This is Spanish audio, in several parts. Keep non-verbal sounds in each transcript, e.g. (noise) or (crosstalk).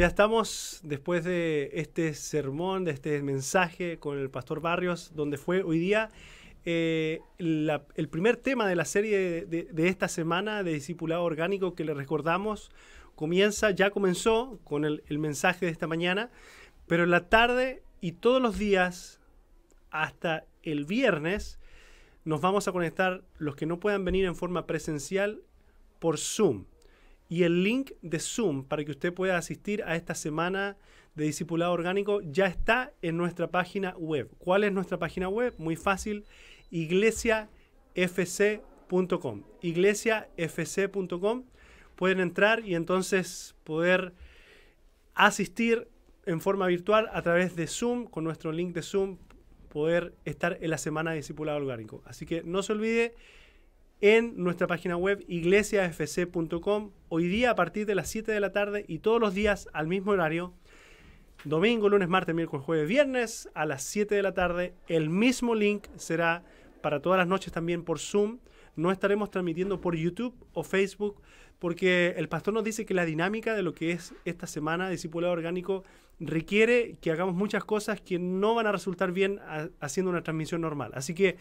ya estamos después de este sermón, de este mensaje con el pastor Barrios, donde fue hoy día eh, el primer tema de la serie de, esta semana de Discipulado Orgánico que le recordamos. Comienza, ya comenzó con el, el mensaje de esta mañana, pero en la tarde y todos los días hasta el viernes nos vamos a conectar los que no puedan venir en forma presencial por Zoom y el link de Zoom para que usted pueda asistir a esta semana de discipulado orgánico ya está en nuestra página web. ¿Cuál es nuestra página web? Muy fácil, iglesiafc.com. iglesiafc.com. Pueden entrar y entonces poder asistir en forma virtual a través de Zoom, con nuestro link de Zoom, poder estar en la semana de discipulado orgánico. Así que no se olvide en nuestra página web iglesiafc.com, hoy día a partir de las 7 de la tarde y todos los días al mismo horario, domingo, lunes, martes, miércoles, jueves, viernes a las 7 de la tarde. El mismo link será para todas las noches también por Zoom. No estaremos transmitiendo por YouTube o Facebook porque el pastor nos dice que la dinámica de lo que es esta semana de discipulado orgánico requiere que hagamos muchas cosas que no van a resultar bien haciendo una transmisión normal. Así que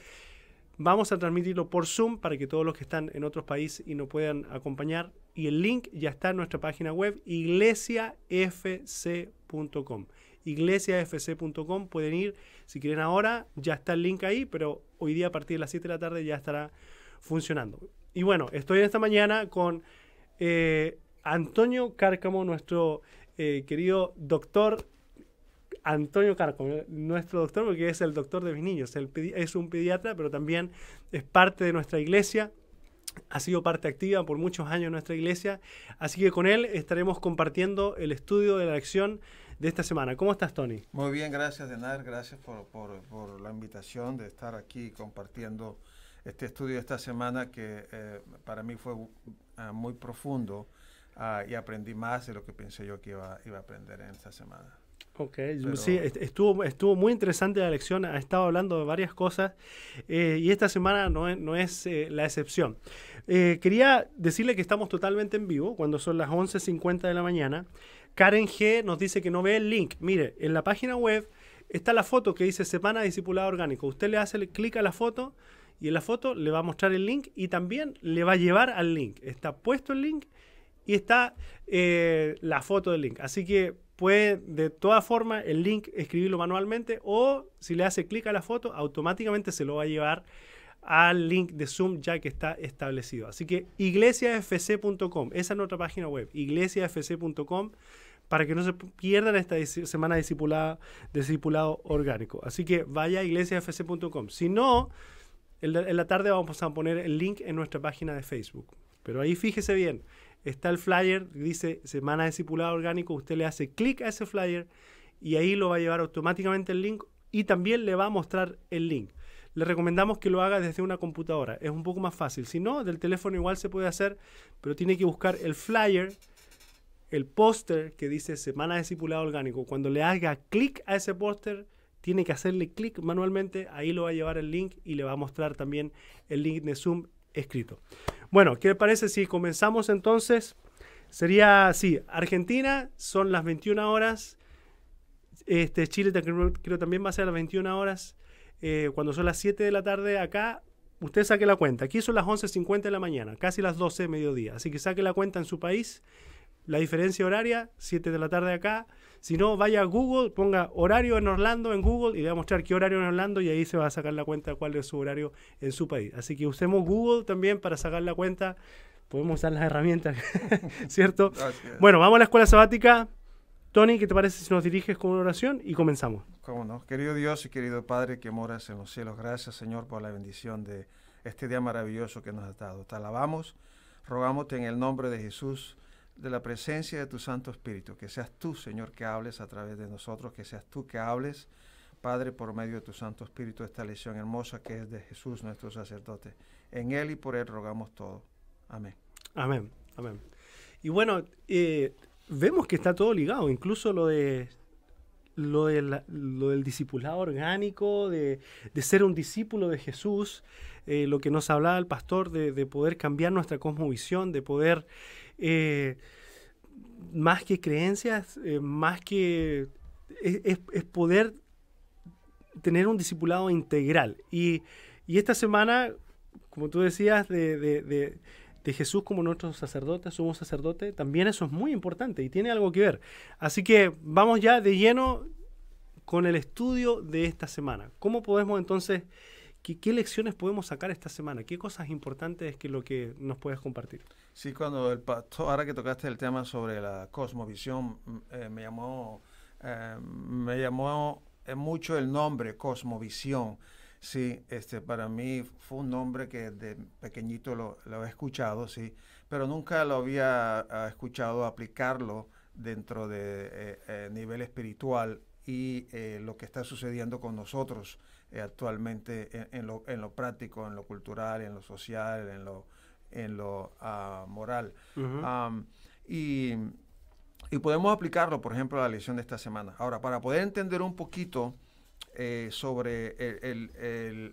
Vamos a transmitirlo por Zoom para que todos los que están en otros países y no puedan acompañar. Y el link ya está en nuestra página web iglesiafc.com. Iglesiafc.com pueden ir si quieren ahora, ya está el link ahí, pero hoy día a partir de las 7 de la tarde ya estará funcionando. Y bueno, estoy en esta mañana con eh, Antonio Cárcamo, nuestro eh, querido doctor Antonio Carco, nuestro doctor, porque es el doctor de mis niños. es un pediatra, pero también es parte de nuestra iglesia. Ha sido parte activa por muchos años en nuestra iglesia. Así que con él estaremos compartiendo el estudio de la lección de esta semana. ¿Cómo estás, Tony? Muy bien, gracias, Denar. Gracias por, la invitación de estar aquí compartiendo este estudio de esta semana que eh, para mí fue ah, muy profundo ah, y aprendí más de lo que pensé yo que iba, iba a aprender en esta semana. Ok, sí, estuvo, estuvo muy interesante la lección, ha estado hablando de varias cosas eh, y esta semana no es, eh, la excepción. Eh, quería decirle que estamos totalmente en vivo cuando son las 11.50 de la mañana. Karen G nos dice que no ve el link. Mire, en la página web está la foto que dice Semana Discipulado Orgánico. Usted le hace clic a la foto y en la foto le va a mostrar el link y también le va a llevar al link. Está puesto el link y está la foto del link. Así que puede de todas formas el link escribirlo manualmente o si le hace clic a la foto automáticamente se lo va a llevar al link de Zoom ya que está establecido. Así que iglesiafc.com, esa es nuestra página web, iglesiafc.com para que no se pierdan esta semana de discipulado, orgánico. Así que vaya a iglesiafc.com. Si no, en la tarde vamos a poner el link en nuestra página de Facebook. Pero ahí fíjese bien, está el flyer, dice Semana de Cipulado Orgánico, usted le hace clic a ese flyer y ahí lo va a llevar automáticamente el link y también le va a mostrar el link. Le recomendamos que lo haga desde una computadora, es un poco más fácil. Si no, del teléfono igual se puede hacer, pero tiene que buscar el flyer, el póster que dice Semana de Cipulado Orgánico. Cuando le haga clic a ese póster, tiene que hacerle clic manualmente, ahí lo va a llevar el link y le va a mostrar también el link de Zoom escrito. Bueno, ¿qué le parece si comenzamos entonces? Sería así, Argentina son las 21 horas, este, Chile también va a ser las 21 horas, eh, cuando son las 7 de la tarde acá, usted saque la cuenta, aquí son las 11.50 de la mañana, casi las 12 de mediodía, así que saque la cuenta en su país la diferencia horaria, 7 de la tarde acá. Si no, vaya a Google, ponga horario en Orlando en Google y le va a mostrar qué horario en Orlando y ahí se va a sacar la cuenta cuál es su horario en su país. Así que usemos Google también para sacar la cuenta. Podemos usar las herramientas, (laughs) ¿cierto? Bueno, vamos a la escuela sabática. Tony, ¿qué te parece si nos diriges con una oración y comenzamos? Cómo no. Querido Dios y querido Padre que moras en los cielos, gracias Señor por la bendición de este día maravilloso que nos has dado. Te alabamos, rogamos en el nombre de Jesús de la presencia de tu Santo Espíritu, que seas tú, Señor, que hables a través de nosotros, que seas tú que hables, Padre, por medio de tu Santo Espíritu, esta lección hermosa que es de Jesús, nuestro sacerdote. En Él y por Él rogamos todo. Amén. Amén, amén. Y bueno, eh, vemos que está todo ligado, incluso lo de lo del, lo del discipulado orgánico, de, ser un discípulo de Jesús, eh, lo que nos hablaba el pastor, de, poder cambiar nuestra cosmovisión, de poder, eh, más que creencias, eh, más que es, poder tener un discipulado integral. Y, esta semana, como tú decías, de de Jesús como nuestro sacerdote, somos sacerdote, también eso es muy importante y tiene algo que ver. Así que vamos ya de lleno con el estudio de esta semana. ¿Cómo podemos entonces, qué, lecciones podemos sacar esta semana? ¿Qué cosas importantes es que lo que nos puedes compartir? Sí, cuando el pastor, ahora que tocaste el tema sobre la cosmovisión, mm, eh, me llamó, eh, me llamó eh, mucho el nombre cosmovisión Sí, este, para mí fue un nombre que de pequeñito lo, he escuchado, sí, pero nunca lo había ah, escuchado aplicarlo dentro de eh, eh, nivel espiritual y eh, lo que está sucediendo con nosotros actualmente en, lo, práctico, en lo cultural, en lo social, en lo, ah, moral. y podemos aplicarlo, por ejemplo, a la lección de esta semana. Ahora, para poder entender un poquito eh, sobre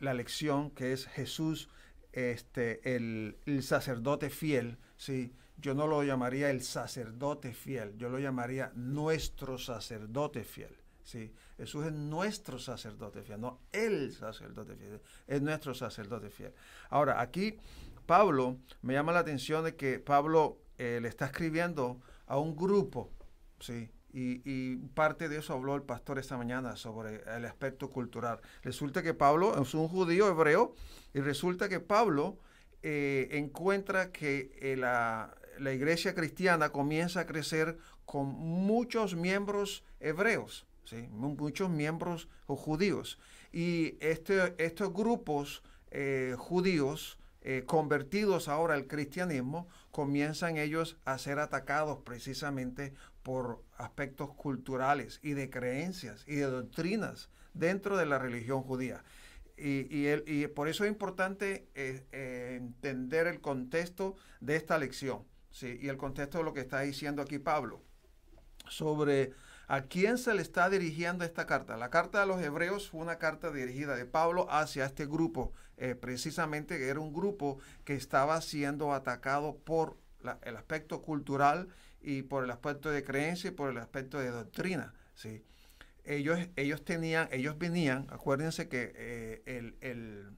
la lección que es Jesús, este, el, sacerdote fiel, ¿sí? yo no lo llamaría el sacerdote fiel, yo lo llamaría nuestro sacerdote fiel. ¿sí? Jesús es nuestro sacerdote fiel, no el sacerdote fiel, es nuestro sacerdote fiel. Ahora, aquí Pablo, me llama la atención de que Pablo eh, le está escribiendo a un grupo, ¿sí? Y, parte de eso habló el pastor esta mañana sobre el aspecto cultural. Resulta que Pablo es un judío hebreo y resulta que Pablo eh, encuentra que eh, la, iglesia cristiana comienza a crecer con muchos miembros hebreos, ¿sí? muchos miembros judíos. Y este, estos grupos eh, judíos convertidos ahora al cristianismo, comienzan ellos a ser atacados precisamente por aspectos culturales y de creencias y de doctrinas dentro de la religión judía. Y, y, por eso es importante eh, eh, entender el contexto de esta lección ¿sí? y el contexto de lo que está diciendo aquí Pablo sobre a quién se le está dirigiendo esta carta. La carta de los hebreos fue una carta dirigida de Pablo hacia este grupo, precisamente eh, precisamente era un grupo que estaba siendo atacado por el aspecto cultural y por el aspecto de creencia y por el aspecto de doctrina. ¿sí? Ellos, ellos tenían, ellos venían, acuérdense que eh, el, el,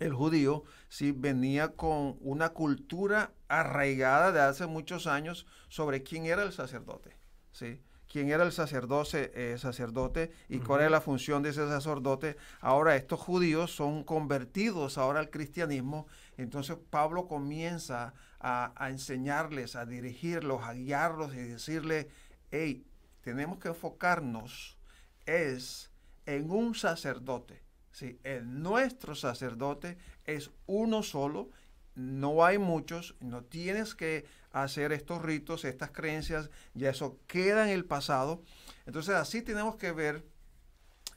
el, judío ¿sí? venía con una cultura arraigada de hace muchos años sobre quién era el sacerdote. ¿sí? quién era el eh, sacerdote, y cuál era la función de ese sacerdote. Ahora estos judíos son convertidos ahora al cristianismo, entonces Pablo comienza a, enseñarles, a dirigirlos, a guiarlos y decirles, hey, tenemos que enfocarnos es en un sacerdote. ¿sí? En nuestro sacerdote es uno solo, no hay muchos, no tienes que hacer estos ritos, estas creencias, ya eso queda en el pasado. Entonces así tenemos que ver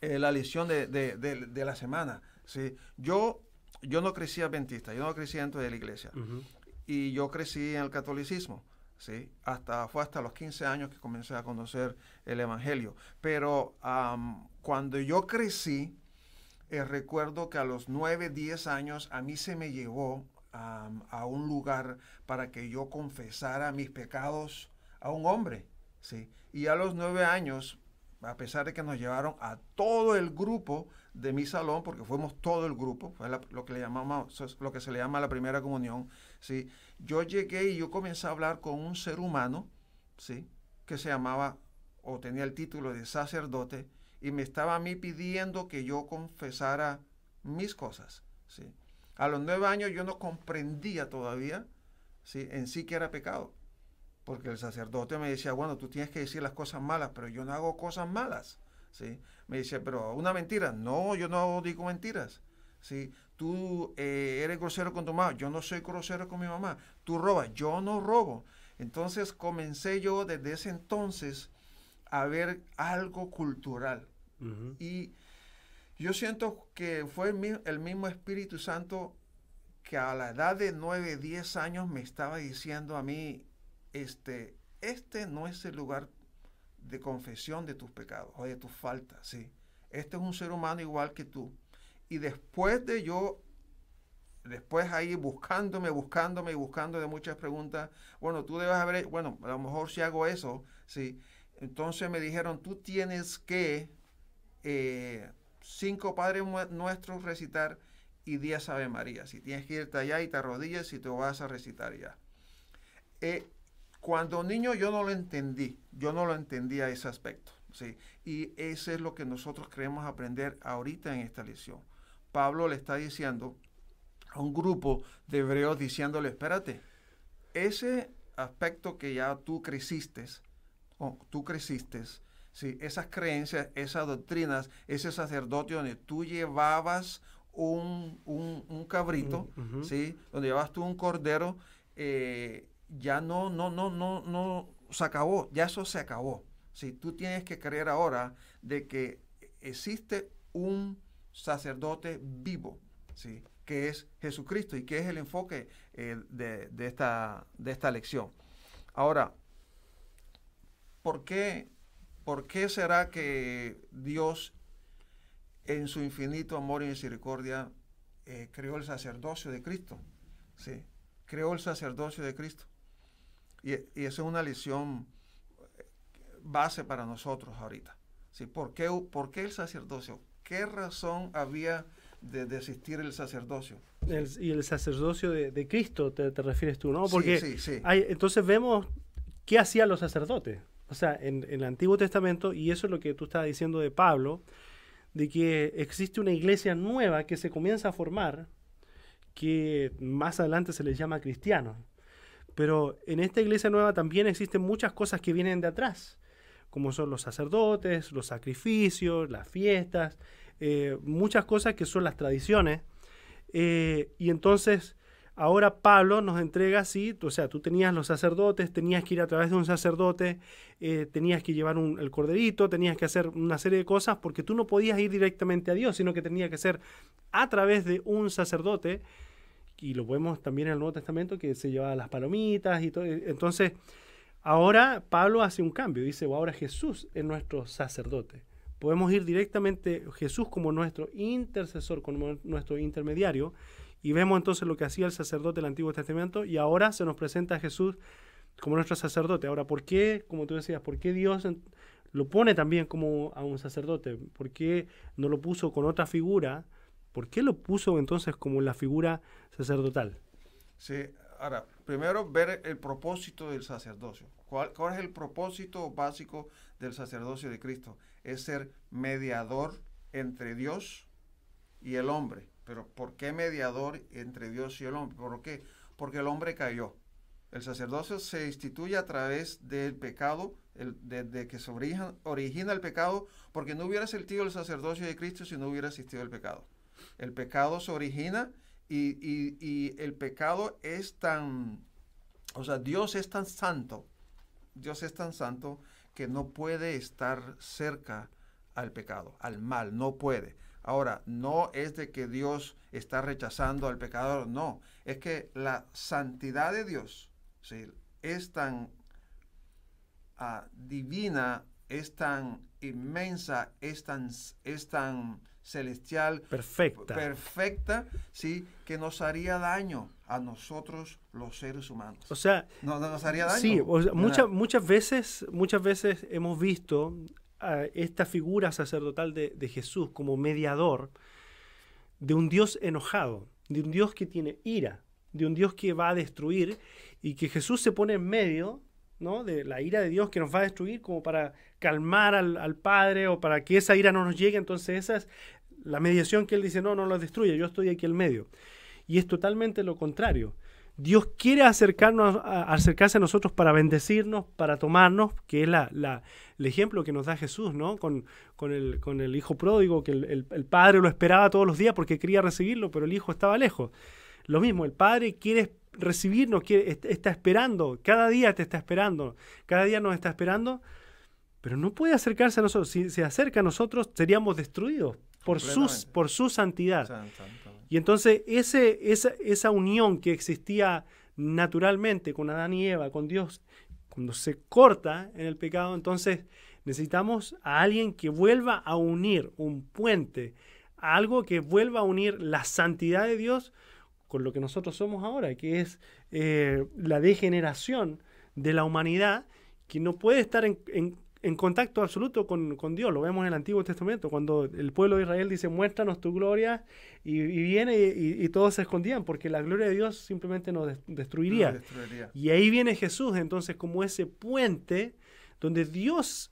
eh, la lección de, la semana. ¿sí? Yo, yo no crecí adventista, yo no crecí dentro de la iglesia. Y yo crecí en el catolicismo. ¿sí? Hasta, fue hasta los 15 años que comencé a conocer el Evangelio. Pero cuando yo crecí, eh, recuerdo que a los 9, 10 años a mí se me llevó a, un lugar para que yo confesara mis pecados a un hombre. ¿sí? Y a los nueve años, a pesar de que nos llevaron a todo el grupo de mi salón, porque fuimos todo el grupo, fue lo, que lo que se le llama la primera comunión, ¿sí? yo llegué y yo comencé a hablar con un ser humano ¿sí? que se llamaba o tenía el título de sacerdote y me estaba a mí pidiendo que yo confesara mis cosas. ¿sí? A los nueve años yo no comprendía todavía ¿sí? en sí que era pecado. Porque el sacerdote me decía, bueno, tú tienes que decir las cosas malas, pero yo no hago cosas malas. ¿sí? Me decía, pero una mentira. No, yo no digo mentiras. ¿sí? Tú eh, eres grosero con tu mamá. Yo no soy grosero con mi mamá. Tú robas. Yo no robo. Entonces comencé yo desde ese entonces a ver algo cultural. Y yo siento que fue el mismo Espíritu Santo que a la edad de 9, 10 años me estaba diciendo a mí, este, este no es el lugar de confesión de tus pecados o de tus faltas, ¿sí? Este es un ser humano igual que tú. Y después de yo, después ahí buscándome, buscándome y buscando de muchas preguntas, bueno, tú debes haber, bueno, a lo mejor si hago eso, ¿sí? Entonces me dijeron, tú tienes que... Eh, cinco Padres Nuestros recitar y diez Ave María. Si tienes que irte allá y te arrodillas y te vas a recitar ya. Eh, cuando niño yo no lo entendí, yo no lo entendía ese aspecto. ¿sí? Y ese es lo que nosotros queremos aprender ahorita en esta lección. Pablo le está diciendo a un grupo de hebreos diciéndole, espérate, ese aspecto que ya tú creciste, o tú creciste, esas creencias, esas doctrinas, ese sacerdote donde tú llevabas un, cabrito, mm, donde llevabas tú un cordero, eh, ya no, no, no, no, no, se acabó, ya eso se acabó. Si Tú tienes que creer ahora de que existe un sacerdote vivo, ¿sí? que es Jesucristo y que es el enfoque eh, de, esta, de esta lección. Ahora, ¿por qué ¿Por qué será que Dios, en su infinito amor y misericordia, eh, creó el sacerdocio de Cristo? Sí, creó el sacerdocio de Cristo. Y, esa es una lección eh, base para nosotros ahorita. ¿sí? ¿Por, qué, el sacerdocio? ¿Qué razón había de desistir el sacerdocio? y el sacerdocio de, Cristo, te, refieres tú, ¿no? Porque sí, sí, sí. entonces vemos qué hacían los sacerdotes o sea, en, el Antiguo Testamento, y eso es lo que tú estabas diciendo de Pablo, de que existe una iglesia nueva que se comienza a formar, que más adelante se les llama cristianos. Pero en esta iglesia nueva también existen muchas cosas que vienen de atrás, como son los sacerdotes, los sacrificios, las fiestas, eh, muchas cosas que son las tradiciones. Eh, y entonces Ahora Pablo nos entrega así, o sea, tú tenías los sacerdotes, tenías que ir a través de un sacerdote, eh, tenías que llevar un, el corderito, tenías que hacer una serie de cosas, porque tú no podías ir directamente a Dios, sino que tenía que ser a través de un sacerdote, y lo vemos también en el Nuevo Testamento, que se llevaba las palomitas y todo. Entonces, ahora Pablo hace un cambio, dice, ahora Jesús es nuestro sacerdote. Podemos ir directamente, Jesús como nuestro intercesor, como nuestro intermediario, y vemos entonces lo que hacía el sacerdote del Antiguo Testamento y ahora se nos presenta a Jesús como nuestro sacerdote. Ahora, ¿por qué, como tú decías, por qué Dios lo pone también como a un sacerdote? ¿Por qué no lo puso con otra figura? ¿Por qué lo puso entonces como la figura sacerdotal? Sí, ahora, primero ver el propósito del sacerdocio. ¿Cuál, cuál es el propósito básico del sacerdocio de Cristo? Es ser mediador entre Dios y el hombre. Pero ¿por qué mediador entre Dios y el hombre? ¿Por qué? Porque el hombre cayó. El sacerdocio se instituye a través del pecado, desde de que se origina, el pecado, porque no hubiera sentido el sacerdocio de Cristo si no hubiera existido el pecado. El pecado se origina y, y, y el pecado es tan, o sea, Dios es tan santo, Dios es tan santo que no puede estar cerca al pecado, al mal, no puede. Ahora, no es de que Dios está rechazando al pecador, no, es que la santidad de Dios ¿sí? es tan ah, divina, es tan inmensa, es tan, es tan celestial, perfecta. perfecta, sí, que nos haría daño a nosotros los seres humanos. O sea, nos haría daño. Sí, muchas veces, muchas veces hemos visto esta figura sacerdotal de, Jesús como mediador de un Dios enojado, de un Dios que tiene ira, de un Dios que va a destruir y que Jesús se pone en medio ¿no? de la ira de Dios que nos va a destruir como para calmar al, Padre o para que esa ira no nos llegue. Entonces esa es la mediación que Él dice, no, no la destruye, yo estoy aquí en medio. Y es totalmente lo contrario. Dios quiere acercarnos, acercarse a nosotros para bendecirnos, para tomarnos, que es la, el ejemplo que nos da Jesús, ¿no? Con, con, el, hijo pródigo, que el, padre lo esperaba todos los días porque quería recibirlo, pero el hijo estaba lejos. Lo mismo, el padre quiere recibirnos, quiere, está esperando, cada día te está esperando, cada día nos está esperando, pero no puede acercarse a nosotros. Si se acerca a nosotros, seríamos destruidos por, por su santidad. Y entonces ese, esa, esa unión que existía naturalmente con Adán y Eva, con Dios, cuando se corta en el pecado, entonces necesitamos a alguien que vuelva a unir un puente, algo que vuelva a unir la santidad de Dios con lo que nosotros somos ahora, que es eh, la degeneración de la humanidad, que no puede estar en en contacto absoluto con, Dios. Lo vemos en el Antiguo Testamento, cuando el pueblo de Israel dice, muéstranos tu gloria, y, viene y, todos se escondían, porque la gloria de Dios simplemente nos destruiría. Y ahí viene Jesús, entonces, como ese puente donde Dios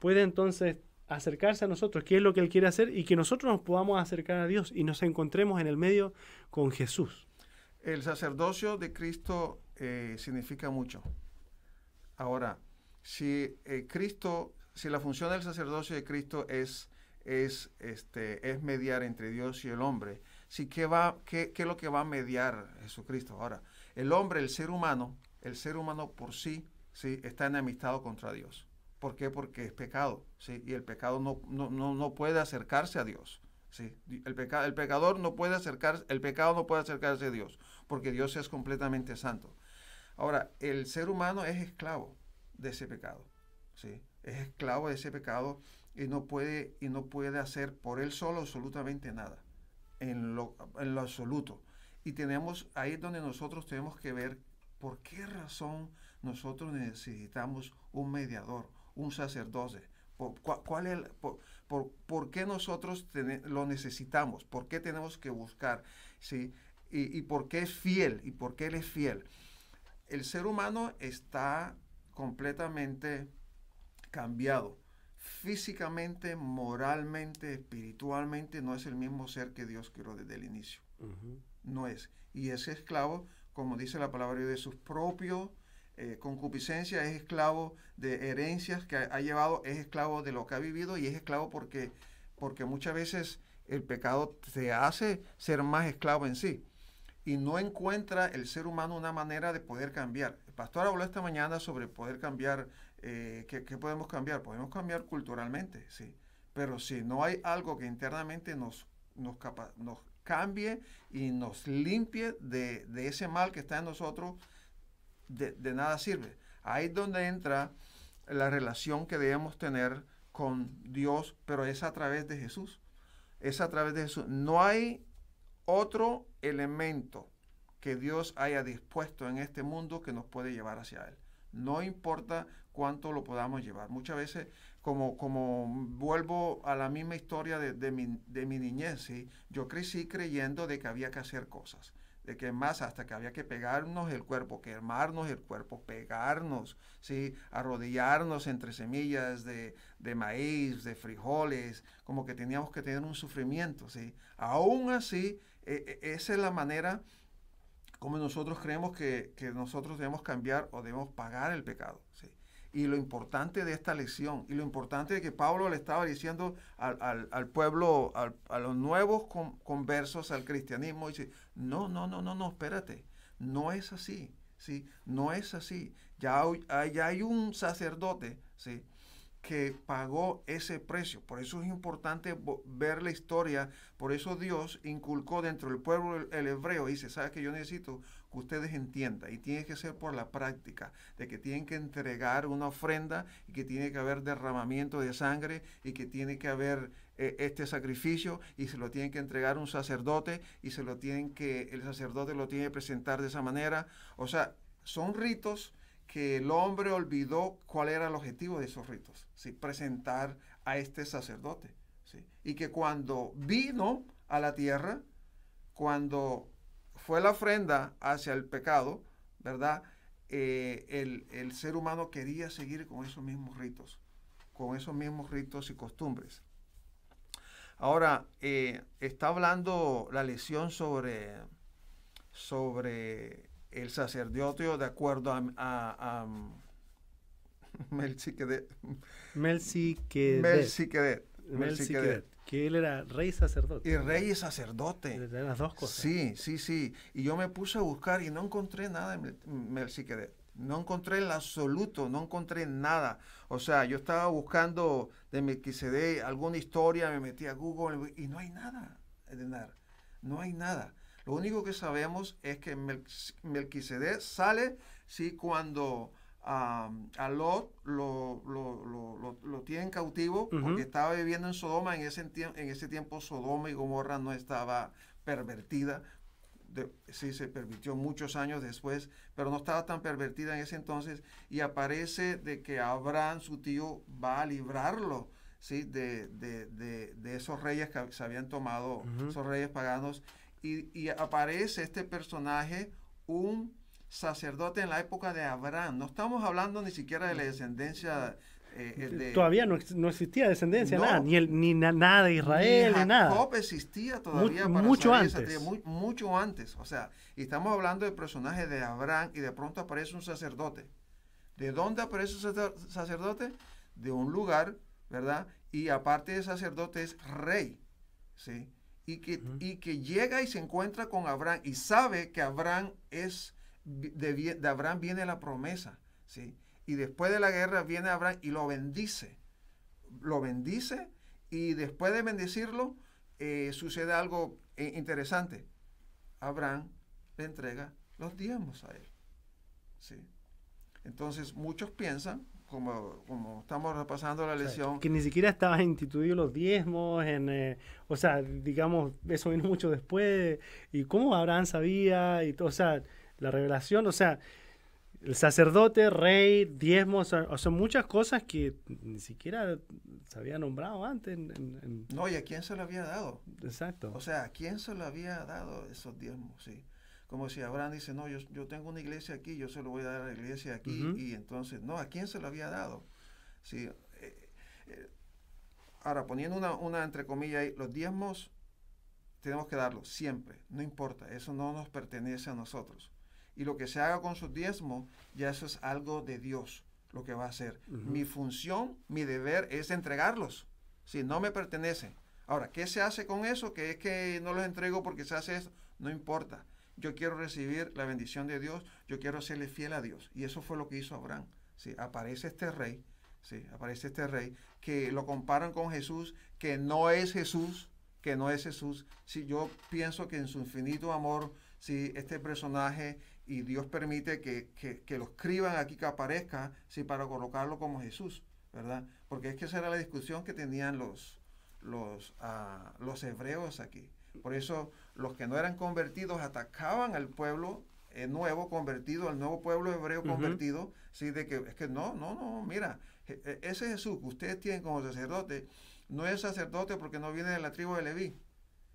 puede entonces acercarse a nosotros, qué es lo que Él quiere hacer, y que nosotros nos podamos acercar a Dios y nos encontremos en el medio con Jesús. El sacerdocio de Cristo eh, significa mucho. Ahora, si eh, Cristo, si la función del sacerdocio de Cristo es, es, este, es mediar entre Dios y el hombre, qué, va, qué, es lo que va a mediar Jesucristo? Ahora, el hombre, el ser humano, el ser humano por sí, sí está enemistado contra Dios. ¿Por qué? Porque es pecado, ¿sí? Y el pecado no, no, puede acercarse a Dios. Sí, el, el, pecador no puede acercarse, el pecado no puede acercarse a Dios, porque Dios es completamente santo. Ahora, el ser humano es esclavo, de ese pecado. ¿sí? Es esclavo de ese pecado y no puede, y no puede hacer por él solo absolutamente nada, en lo, absoluto. Y tenemos, ahí es donde nosotros tenemos que ver por qué razón nosotros necesitamos un mediador, un sacerdote. ¿Por, cuál es qué nosotros lo necesitamos? ¿Por qué tenemos que buscar? ¿sí? Y, y, por qué es fiel? ¿Y por qué él es fiel? El ser humano está completamente cambiado. Físicamente, moralmente, espiritualmente, no es el mismo ser que Dios quiero desde el inicio. No es. Y ese esclavo, como dice la palabra de sus propios eh, concupiscencia, es esclavo de herencias que ha, llevado, es esclavo de lo que ha vivido y es esclavo porque, porque muchas veces el pecado te hace ser más esclavo en sí y no encuentra el ser humano una manera de poder cambiar. El pastor habló esta mañana sobre poder cambiar, eh, ¿qué, podemos cambiar? Podemos cambiar culturalmente, sí, pero si no hay algo que internamente nos, nos, nos cambie y nos limpie de, ese mal que está en nosotros, de, de nada sirve. Ahí es donde entra la relación que debemos tener con Dios, pero es a través de Jesús. Es a través de Jesús. No hay otro elemento que Dios haya dispuesto en este mundo que nos puede llevar hacia Él. No importa cuánto lo podamos llevar. Muchas veces, como, como vuelvo a la misma historia de, mi, niñez, ¿sí? yo crecí creyendo de que había que hacer cosas de que más hasta que había que pegarnos el cuerpo, quemarnos el cuerpo, pegarnos, ¿sí? arrodillarnos entre semillas de, de, maíz, de frijoles, como que teníamos que tener un sufrimiento. ¿sí? Aún así, e, e, esa es la manera como nosotros creemos que, nosotros debemos cambiar o debemos pagar el pecado. Y lo importante de esta lección, y lo importante de que Pablo le estaba diciendo al, pueblo, a los nuevos conversos al cristianismo, dice, no, no, no, no, no, espérate, no es así. ¿sí? No es así. Ya, ah, ya hay un sacerdote, ¿sí? que pagó ese precio. Por eso es importante ver la historia. Por eso Dios inculcó dentro del pueblo el, hebreo. Y dice, ¿sabe que yo necesito que ustedes entiendan? Y tiene que ser por la práctica, de que tienen que entregar una ofrenda y que tiene que haber derramamiento de sangre y que tiene que haber eh, este sacrificio y se lo tienen que entregar un sacerdote y se lo tienen que, el sacerdote lo tiene que presentar de esa manera. O sea, son ritos que el hombre olvidó cuál era el objetivo de esos ritos presentar a este sacerdote. Y que cuando vino a la tierra, cuando fue la ofrenda hacia el pecado, ¿verdad? Eh, el, ser humano quería seguir con esos mismos ritos, con esos mismos ritos y costumbres. Ahora, eh, está hablando la lección sobre, sobre el sacerdote de acuerdo a, Melquisedec. Melquisedec. Melquisedec. Que él era rey sacerdote. Y rey y sacerdote. De las dos cosas. Sí, sí, sí. Y yo me puse a buscar y no encontré nada en Melquisedec. No encontré en absoluto, no encontré nada. O sea, yo estaba buscando de Melquisedec alguna historia, me metí a Google y no hay nada, Edenar. No hay nada. Lo único que sabemos es que Melquisedec sale sí, cuando a, a Lot lo, lo, lo, lo, tienen cautivo porque estaba viviendo en Sodoma. En ese, en ese tiempo Sodoma y Gomorra no estaba pervertida. sí, se permitió muchos años después, pero no estaba tan pervertida en ese entonces. Y aparece de que Abraham, su tío, va a librarlo. ¿sí? De, de, de, de, esos reyes que se habían tomado, esos reyes paganos. Y, y, aparece este personaje, un sacerdote en la época de Abraham. No estamos hablando ni siquiera de la descendencia. Eh, eh, todavía no, existía descendencia, nada, ni, el, ni nada de Israel, ni, nada. Jacob existía todavía mucho antes. mucho antes. O sea, estamos hablando del personaje de Abraham y de pronto aparece un sacerdote. ¿De dónde aparece un sacerdote? De un lugar, ¿verdad? Y aparte de sacerdote es rey, ¿sí? Y que, y que llega y se encuentra con Abraham y sabe que Abraham es de, Abraham viene la promesa, ¿sí? Y después de la guerra viene Abraham y lo bendice. Lo bendice y después de bendecirlo eh, sucede algo eh, interesante. Abraham le entrega los diezmos a él. ¿sí? Entonces muchos piensan, como, estamos repasando la lección... que ni siquiera estaban instituidos los diezmos, en, eh, o sea, digamos, eso vino mucho después, y cómo Abraham sabía, y o sea la revelación, o sea, el sacerdote, rey, diezmos, o sea, muchas cosas que ni siquiera se había nombrado antes. no, y a quién se lo había dado. Exacto. O sea, a quién se lo había dado esos diezmos, sí. Como si Abraham dice, no, yo, tengo una iglesia aquí, yo se lo voy a dar a la iglesia aquí, y entonces, no, ¿a quién se lo había dado? Sí. Eh, eh, ahora, poniendo una, una entre comillas ahí, los diezmos tenemos que darlos siempre, no importa, eso no nos pertenece a nosotros y lo que se haga con sus diezmos, ya eso es algo de Dios lo que va a hacer. Mi función, mi deber es entregarlos, si no me pertenecen. Ahora, ¿qué se hace con eso? Que es que no los entrego porque se hace eso, no importa. Yo quiero recibir la bendición de Dios, yo quiero serle fiel a Dios. Y eso fue lo que hizo Abraham. Si Aparece este rey, si aparece este rey, que lo comparan con Jesús, que no es Jesús, que no es Jesús. Si yo pienso que en su infinito amor, si este personaje y Dios permite que, lo escriban aquí que aparezca, sí, para colocarlo como Jesús, ¿verdad? Porque es que esa era la discusión que tenían los, los, ah, los hebreos aquí. Por eso los que no eran convertidos atacaban al pueblo eh, nuevo convertido, al nuevo pueblo hebreo convertido, sí, de que es que no, no, no, mira, e, ese Jesús que ustedes tienen como sacerdote no es sacerdote porque no viene de la tribu de Leví.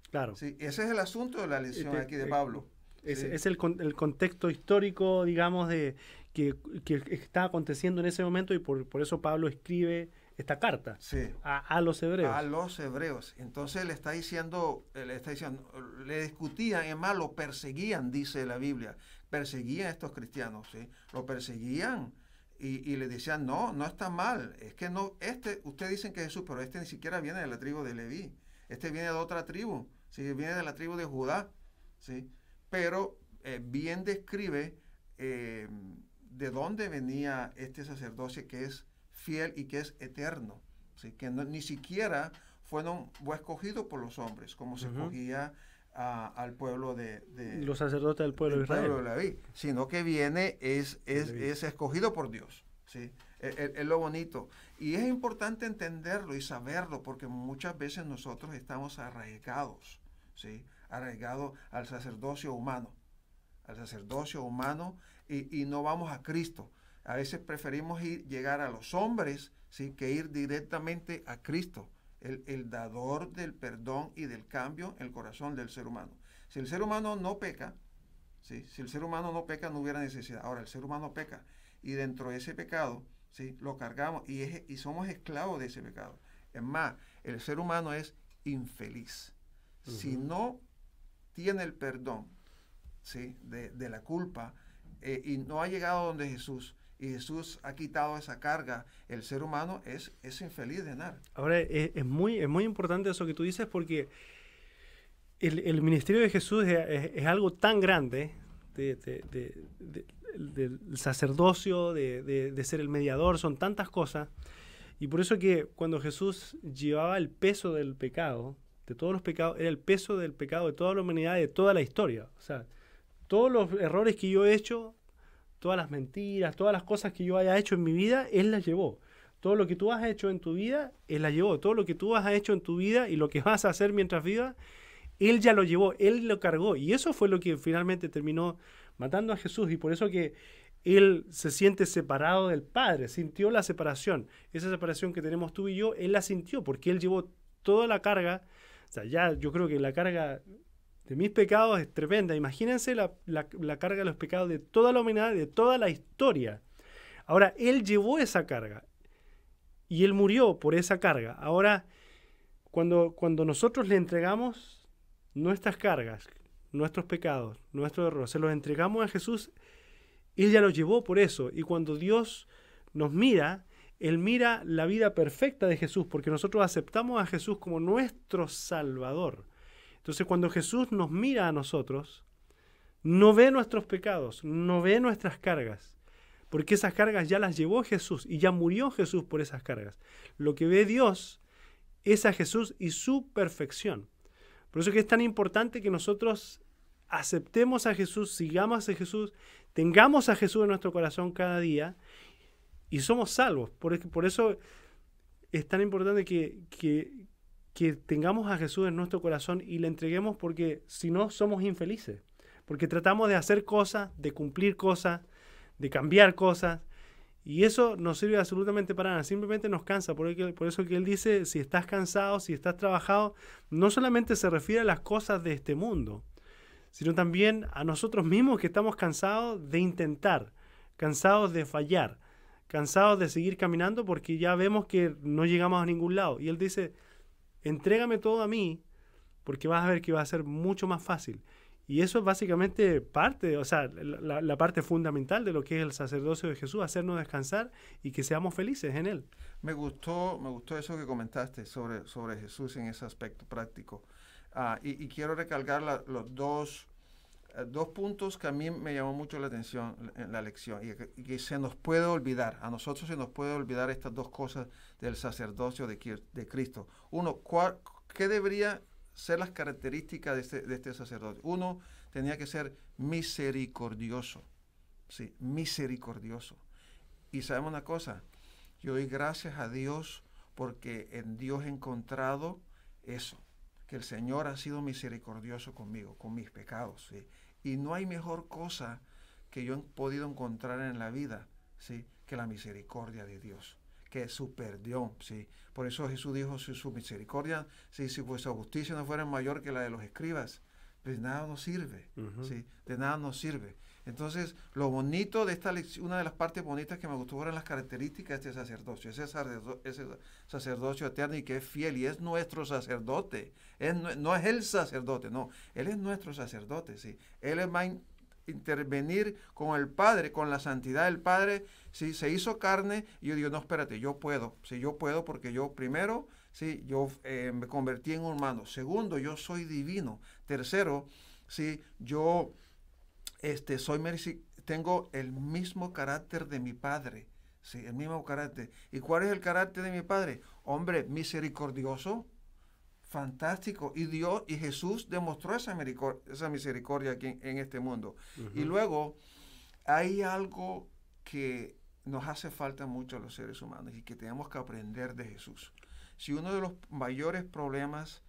Claro. Sí, ese es el asunto de la lección aquí de Pablo. Es, el, contexto histórico, digamos, de que, que, está aconteciendo en ese momento y por, eso Pablo escribe esta carta a, los hebreos. A los hebreos. Entonces le está diciendo, eh, le está diciendo, le discutían, es más, lo perseguían, dice la Biblia. Perseguían a estos cristianos, ¿sí? Lo perseguían y, le decían, no, no está mal. Es que no, este, ustedes dicen que Jesús, pero este ni siquiera viene de la tribu de Leví. Este viene de otra tribu, ¿sí? Viene de la tribu de Judá, ¿sí? pero eh, bien describe eh, de dónde venía este sacerdocio que es fiel y que es eterno, ¿sí? que ni siquiera fueron, fue escogido por los hombres, como se escogía al pueblo de, los sacerdotes del pueblo, de Israel. sino que viene es, es, escogido por Dios. ¿sí? Es, es, lo bonito. Y es importante entenderlo y saberlo, porque muchas veces nosotros estamos arraigados. ¿sí? arraigado al sacerdocio humano, al sacerdocio humano y, no vamos a Cristo. A veces preferimos ir, llegar a los hombres sin que ir directamente a Cristo, el, dador del perdón y del cambio en el corazón del ser humano. Si el ser humano no peca, si el ser humano no peca no hubiera necesidad. Ahora el ser humano peca y dentro de ese pecado ¿sí? lo cargamos y, es, y somos esclavos de ese pecado. Es más, el ser humano es infeliz. Si no tiene el perdón ¿sí? de, la culpa eh, y no ha llegado donde Jesús y Jesús ha quitado esa carga, el ser humano es, es infeliz de nada. Ahora, eh, es, muy, es muy importante eso que tú dices porque el, ministerio de Jesús es, algo tan grande del sacerdocio, de, ser el mediador, son tantas cosas. Y por eso que cuando Jesús llevaba el peso del pecado, de todos los pecados, era el peso del pecado de toda la humanidad, de toda la historia. O sea, todos los errores que yo he hecho, todas las mentiras, todas las cosas que yo haya hecho en mi vida, Él las llevó. Todo lo que tú has hecho en tu vida, Él la llevó. Todo lo que tú has hecho en tu vida y lo que vas a hacer mientras vivas, Él ya lo llevó, Él lo cargó. Y eso fue lo que finalmente terminó matando a Jesús. Y por eso que Él se siente separado del Padre, sintió la separación. Esa separación que tenemos tú y yo, Él la sintió porque Él llevó toda la carga ya yo creo que la carga de mis pecados es tremenda. Imagínense la, carga de los pecados de toda la humanidad, de toda la historia. Ahora, Él llevó esa carga y Él murió por esa carga. Ahora, cuando, cuando nosotros le entregamos nuestras cargas, nuestros pecados, nuestros errores, se los entregamos a Jesús, Él ya los llevó por eso. Y cuando Dios nos mira, él mira la vida perfecta de Jesús porque nosotros aceptamos a Jesús como nuestro Salvador. Entonces cuando Jesús nos mira a nosotros, no ve nuestros pecados, no ve nuestras cargas, porque esas cargas ya las llevó Jesús y ya murió Jesús por esas cargas. Lo que ve Dios es a Jesús y su perfección. Por eso que es tan importante que nosotros aceptemos a Jesús, sigamos a Jesús, tengamos a Jesús en nuestro corazón cada día y somos salvos. Por, eso es tan importante que, tengamos a Jesús en nuestro corazón y le entreguemos porque si no somos infelices, porque tratamos de hacer cosas, de cumplir cosas, de cambiar cosas. Y eso no sirve absolutamente para nada, simplemente nos cansa. Por, por eso que él dice, si estás cansado, si estás trabajado, no solamente se refiere a las cosas de este mundo, sino también a nosotros mismos que estamos cansados de intentar, cansados de fallar, cansados de seguir caminando porque ya vemos que no llegamos a ningún lado. Y él dice, entrégame todo a mí porque vas a ver que va a ser mucho más fácil. Y eso es básicamente parte, o sea, la, parte fundamental de lo que es el sacerdocio de Jesús, hacernos descansar y que seamos felices en Él. Me gustó, me gustó eso que comentaste sobre, sobre Jesús en ese aspecto práctico. Ah, y, quiero recalcar los dos eh, dos puntos que a mí me llamó mucho la atención en eh, la lección y que, se nos puede olvidar, a nosotros se nos puede olvidar estas dos cosas del sacerdocio de, Cristo. Uno, ¿qué deberían ser las características de este, de este sacerdote? Uno, tenía que ser misericordioso, sí, misericordioso. Y sabemos una cosa, yo doy gracias a Dios porque en Dios he encontrado eso, que el Señor ha sido misericordioso conmigo, con mis pecados. Y no hay mejor cosa que yo he podido encontrar en la vida, ¿sí? Que la misericordia de Dios, que su perdón, ¿sí? Por eso Jesús dijo, si su misericordia, ¿sí? si vuestra justicia no fuera mayor que la de los escribas, pues nada nos sirve, ¿sí? De nada nos sirve. Entonces, lo bonito de esta lección, una de las partes bonitas que me gustó fueron las características de este sacerdocio. Ese, ese sacerdocio eterno y que es fiel y es nuestro sacerdote. no es el sacerdote, no. Él es nuestro sacerdote, sí. Él es a intervenir con el Padre, con la santidad del Padre, si ¿sí? se hizo carne, y yo digo, no, espérate, yo puedo, si ¿sí? yo puedo porque yo primero, si ¿sí? yo eh, me convertí en humano, segundo, yo soy divino, tercero, sí, yo este, soy tengo el mismo carácter de mi padre. Sí, el mismo carácter. ¿Y cuál es el carácter de mi padre? Hombre misericordioso, fantástico. Y Dios y Jesús demostró esa misericordia, aquí en, este mundo. Y luego hay algo que nos hace falta mucho a los seres humanos y que tenemos que aprender de Jesús. Si uno de los mayores problemas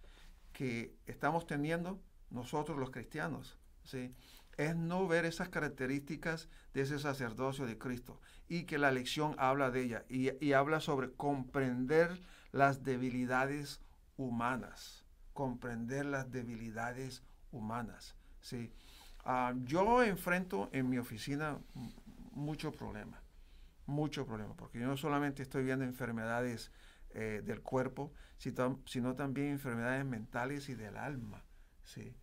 que estamos teniendo nosotros los cristianos, ¿sí? es no ver esas características de ese sacerdocio de Cristo y que la lección habla de ella y, habla sobre comprender las debilidades humanas, comprender las debilidades humanas. ¿sí? Ah, yo enfrento en mi oficina mucho problema mucho problema porque yo no solamente estoy viendo enfermedades eh, del cuerpo, sino también enfermedades mentales y del alma. ¿sí?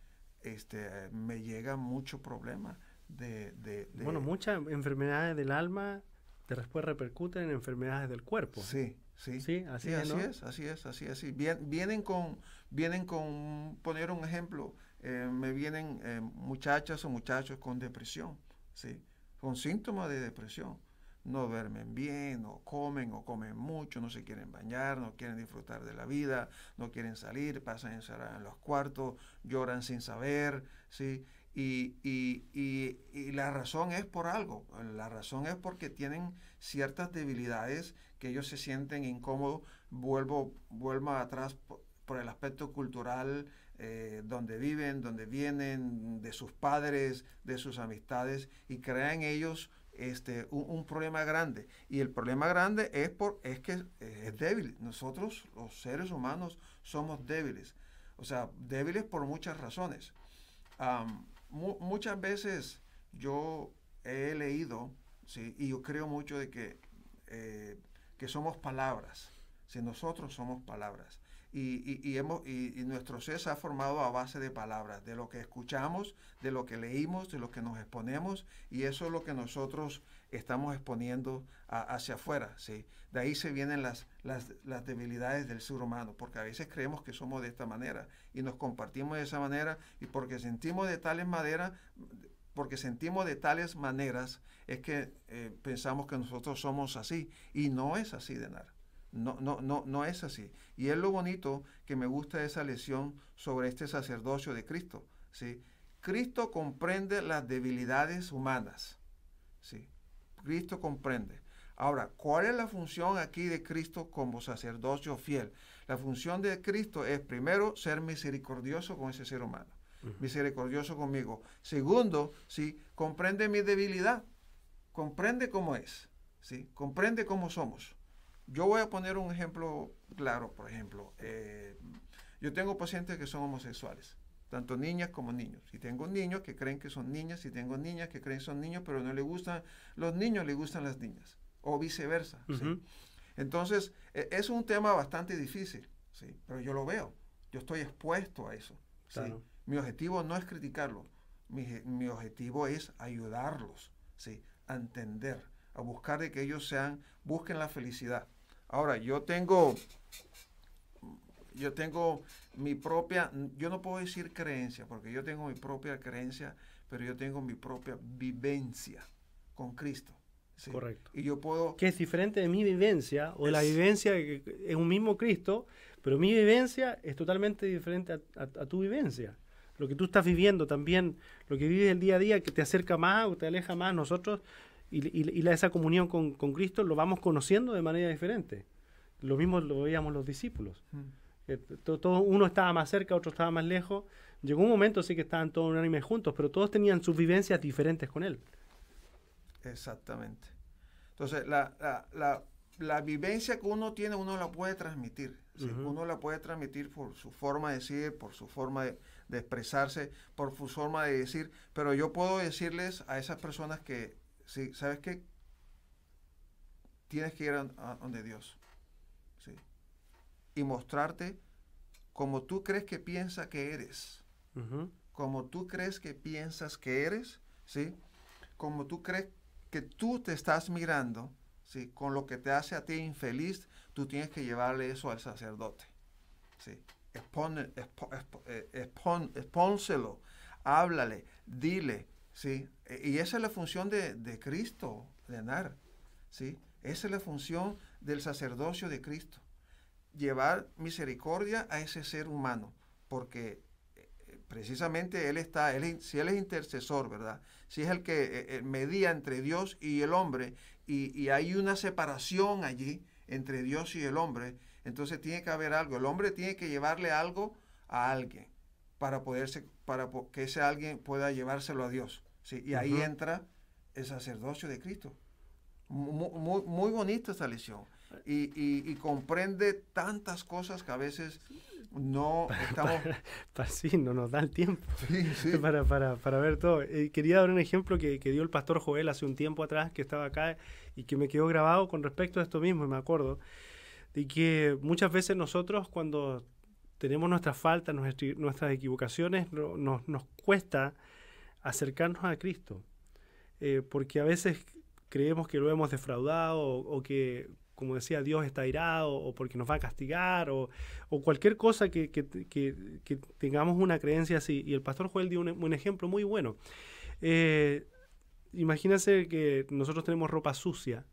este, me llega mucho problema. De, de, bueno, muchas enfermedades del alma después repercuten en enfermedades del cuerpo. Sí, sí. Sí, así, es, así es, así es, así vienen con, vienen con, poner un ejemplo, eh, me vienen eh, muchachas o muchachos con depresión, ¿sí? Con síntomas de depresión no duermen bien, no comen o comen mucho, no se quieren bañar, no quieren disfrutar de la vida, no quieren salir, pasan encerrados en los cuartos, lloran sin saber, ¿sí? Y, y, y, y, la razón es por algo, la razón es porque tienen ciertas debilidades que ellos se sienten incómodos, vuelvo, vuelvo atrás por, el aspecto cultural, eh, donde viven, donde vienen, de sus padres, de sus amistades, y crean ellos este, un, problema grande. Y el problema grande es, por, es que es débil. Nosotros, los seres humanos, somos débiles. O sea, débiles por muchas razones. muchas veces yo he leído, ¿sí? y yo creo mucho de que, eh, que somos palabras. Si nosotros somos palabras y, hemos, y, nuestro ser se ha formado a base de palabras, de lo que escuchamos, de lo que leímos, de lo que nos exponemos, y eso es lo que nosotros estamos exponiendo hacia afuera. ¿sí? De ahí se vienen las, las, debilidades del ser humano, porque a veces creemos que somos de esta manera y nos compartimos de esa manera, y porque sentimos de tales maneras, porque sentimos de tales maneras, es que eh, pensamos que nosotros somos así, y no es así de nada. No, no, es así. Y es lo bonito que me gusta esa lección sobre este sacerdocio de Cristo. ¿sí? Cristo comprende las debilidades humanas. ¿sí? Cristo comprende. Ahora, ¿cuál es la función aquí de Cristo como sacerdocio fiel? La función de Cristo es, primero, ser misericordioso con ese ser humano, misericordioso conmigo. Segundo, ¿sí? comprende mi debilidad, comprende cómo es, ¿sí? comprende cómo somos. Yo voy a poner un ejemplo claro, por ejemplo. Eh, yo tengo pacientes que son homosexuales, tanto niñas como niños. Y tengo niños que creen que son niñas, y tengo niñas que creen que son niños, pero no le gustan los niños, le gustan las niñas, o viceversa. Entonces, e, es un tema bastante difícil, ¿sí? pero yo lo veo. Yo estoy expuesto a eso. Mi objetivo no es criticarlo, mi, objetivo es ayudarlos ¿sí? a entender, a buscar de que ellos sean, busquen la felicidad. Ahora, yo tengo, yo tengo mi propia, yo no puedo decir creencia, porque yo tengo mi propia creencia, pero yo tengo mi propia vivencia con Cristo. Correcto. Y yo puedo... Que es diferente de mi vivencia o la vivencia es un mismo Cristo, pero mi vivencia es totalmente diferente a, tu vivencia. Lo que tú estás viviendo también, lo que vives el día a día, que te acerca más o te aleja más. Nosotros y, la, esa comunión con, Cristo lo vamos conociendo de manera diferente. Lo mismo lo veíamos los discípulos. Mm. Eh, todo, uno estaba más cerca, otro estaba más lejos. Llegó un momento, sí que estaban todos unánimes juntos, pero todos tenían sus vivencias diferentes con Él. Exactamente. Entonces, la, la, vivencia que uno tiene, uno la puede transmitir. Uno la puede transmitir por su forma de decir, por su forma de, de expresarse, por su forma de decir. Pero yo puedo decirles a esas personas que Sí, ¿sabes qué? Tienes que ir a, donde Dios. Sí. Y mostrarte como tú crees que piensa que eres. Como tú crees que piensas que eres, ¿sí? Como tú crees que tú te estás mirando, ¿sí? Con lo que te hace a ti infeliz, tú tienes que llevarle eso al sacerdote, ¿sí? Eh, expónselo, háblale, dile, ¿sí? E, y esa es la función de, de Cristo, ¿sí? Esa es la función del sacerdocio de Cristo, llevar misericordia a ese ser humano, porque eh, precisamente él está, él, si él es intercesor, ¿verdad? Si es el que eh, eh, medía entre Dios y el hombre y, y, hay una separación allí entre Dios y el hombre, entonces tiene que haber algo. El hombre tiene que llevarle algo a alguien para poderse, para que ese alguien pueda llevárselo a Dios. ¿sí? Y ahí entra el sacerdocio de Cristo. Muy, muy, bonito bonita esta lección. Y, y, comprende tantas cosas que a veces no (laughs) estamos... sí, no nos da el tiempo sí, sí. (laughs) Para, para, ver todo. Eh, quería dar un ejemplo que, que, dio el pastor Joel hace un tiempo atrás, que estaba acá y que me quedó grabado con respecto a esto mismo, me acuerdo, de que muchas veces nosotros cuando tenemos nuestras faltas, nuestras equivocaciones, nos, nos cuesta acercarnos a Cristo, eh, porque a veces creemos que lo hemos defraudado o, que, como decía, Dios está irado o porque nos va a castigar o, cualquier cosa que, tengamos una creencia así. Y el pastor Joel dio un, ejemplo muy bueno. Eh, imagínense que nosotros tenemos ropa sucia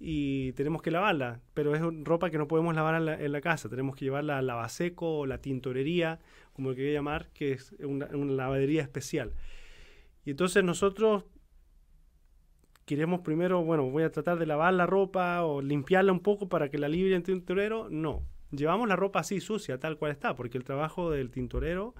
y tenemos que lavarla, pero es ropa que no podemos lavar en la, casa, tenemos que llevarla al lavaseco o la tintorería, como lo quería llamar, que es una lavadería especial. Y entonces nosotros queremos primero, bueno, voy a tratar de lavar la ropa o limpiarla un poco para que la libre el tintorero. No, llevamos la ropa así sucia, tal cual está, porque el trabajo del tintorero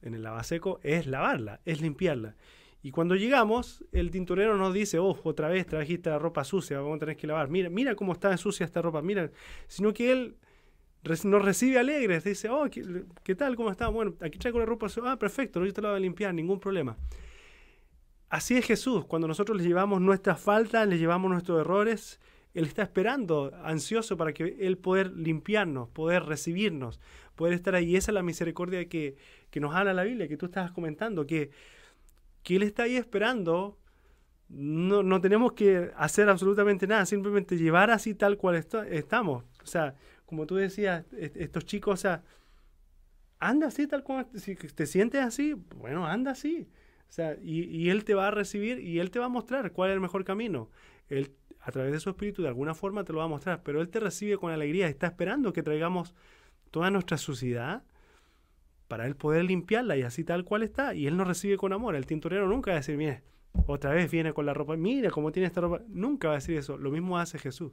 en el lavaseco es lavarla, es limpiarla. Y cuando llegamos, el tintorero nos dice, oh, otra vez trajiste la ropa sucia, vamos a tener que lavar. Mira, mira cómo está sucia esta ropa, mira. Sino que él nos recibe alegres, dice, oh, ¿qué, qué tal? ¿Cómo estás? Bueno, aquí traigo la ropa, ah, perfecto, yo te la voy a limpiar, ningún problema. Así es Jesús, cuando nosotros le llevamos nuestras faltas, le llevamos nuestros errores, Él está esperando, ansioso para que Él pueda limpiarnos, poder recibirnos, poder estar ahí. Esa es la misericordia que, nos habla la Biblia, que tú estabas comentando, que, que Él está ahí esperando no, tenemos que hacer absolutamente nada, simplemente llevar así tal cual estamos. O sea, como tú decías, e-, estos chicos, o sea, anda así tal cual, si te sientes así, bueno, anda así. O sea, y, él te va a recibir y él te va a mostrar cuál es el mejor camino. Él, a través de su espíritu, de alguna forma te lo va a mostrar, pero él te recibe con alegría, está esperando que traigamos toda nuestra suciedad para él poder limpiarla y así tal cual está. Y él nos recibe con amor. El tintorero nunca va a decir, mire, otra vez viene con la ropa, mira cómo tiene esta ropa. Nunca va a decir eso. Lo mismo hace Jesús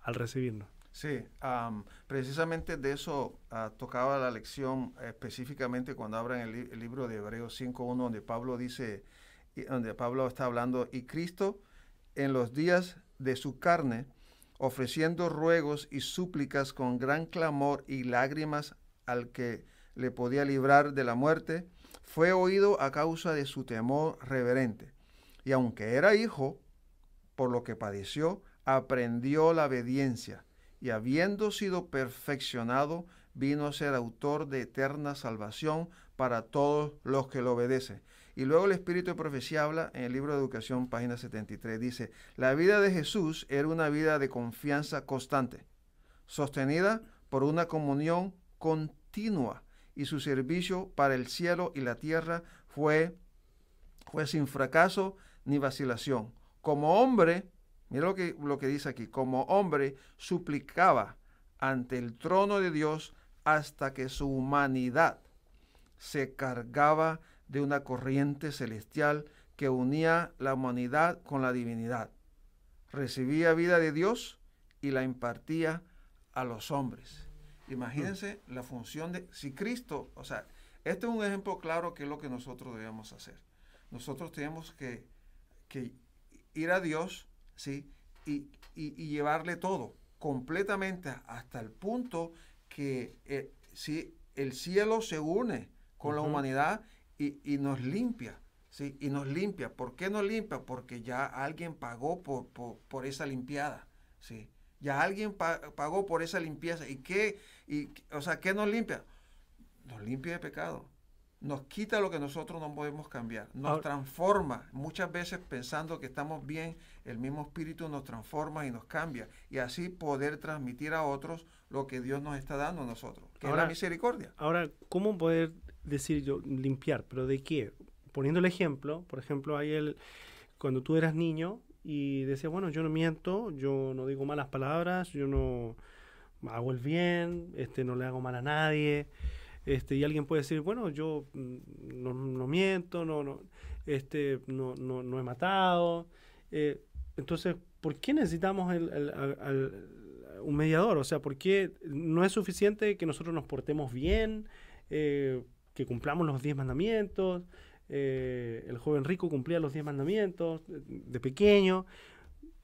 al recibirnos. Sí, precisamente de eso ah, tocaba la lección específicamente cuando abran el, el libro de Hebreos 5.1, donde Pablo dice, donde Pablo está hablando, y Cristo en los días de su carne, ofreciendo ruegos y súplicas con gran clamor y lágrimas al que le podía librar de la muerte, fue oído a causa de su temor reverente. Y aunque era hijo, por lo que padeció, aprendió la obediencia y habiendo sido perfeccionado, vino a ser autor de eterna salvación para todos los que lo obedecen. Y luego el Espíritu de Profecía habla en el libro de Educación, página 73, dice, la vida de Jesús era una vida de confianza constante, sostenida por una comunión continua, y su servicio para el cielo y la tierra fue, fue sin fracaso ni vacilación. Como hombre, Mira lo que, lo que dice aquí. Como hombre suplicaba ante el trono de Dios hasta que su humanidad se cargaba de una corriente celestial que unía la humanidad con la divinidad. Recibía vida de Dios y la impartía a los hombres. Imagínense mm. la función de, si Cristo, o sea, este es un ejemplo claro que es lo que nosotros debemos hacer. Nosotros tenemos que, que ir a Dios ¿sí? Y, llevarle todo completamente hasta el punto que eh, el cielo se une con la humanidad y, nos limpia. ¿sí? Y nos limpia. ¿Por qué nos limpia? Porque ya alguien pagó por, por, esa limpiada. ¿sí? Ya alguien pagó por esa limpieza. ¿Y qué? Y, o sea, ¿qué nos limpia? Nos limpia de pecado nos quita lo que nosotros no podemos cambiar, nos transforma. Muchas veces pensando que estamos bien, el mismo espíritu nos transforma y nos cambia. Y así poder transmitir a otros lo que Dios nos está dando a nosotros, que ahora, es la misericordia. Ahora, ¿cómo poder decir yo limpiar? ¿Pero de qué? Poniendo el ejemplo, por ejemplo, hay el, cuando tú eras niño y decías, bueno, yo no miento, yo no digo malas palabras, yo no hago el bien, este, no le hago mal a nadie. Este, y alguien puede decir, bueno, yo mm, no, miento, no, no, este, no, no, no he matado. Eh, entonces, ¿por qué necesitamos un mediador? O sea, ¿por qué no es suficiente que nosotros nos portemos bien, eh, que cumplamos los diez mandamientos? Eh, el joven rico cumplía los diez mandamientos de pequeño.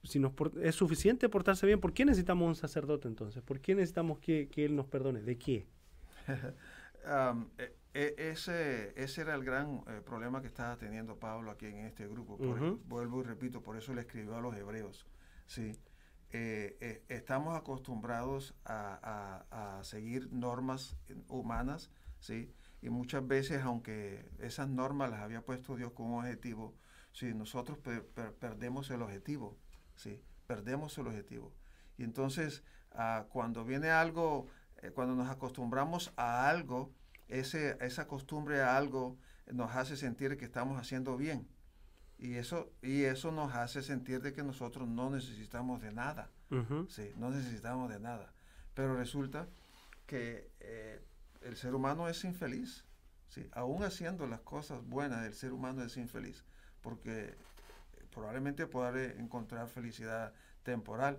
Si nos es suficiente portarse bien, ¿por qué necesitamos un sacerdote entonces? ¿Por qué necesitamos que, que Él nos perdone? ¿De qué? (laughs) E, e, ese, ese era el gran eh, problema que estaba teniendo Pablo aquí en este grupo. Vuelvo y repito, por eso le escribió a los hebreos. ¿sí? Eh, eh, estamos acostumbrados a, seguir normas humanas, ¿sí? y muchas veces, aunque esas normas las había puesto Dios como objetivo, nosotros perdemos el objetivo, ¿sí? perdemos el objetivo. Y entonces, ah, cuando viene algo eh, cuando nos acostumbramos a algo, esa costumbre a algo nos hace sentir que estamos haciendo bien. Y eso, y eso nos hace sentir de que nosotros no necesitamos de nada. Sí, no necesitamos de nada. Pero resulta que eh, el ser humano es infeliz. Sí, aún haciendo las cosas buenas, el ser humano es infeliz. Porque eh, probablemente podrá encontrar felicidad temporal,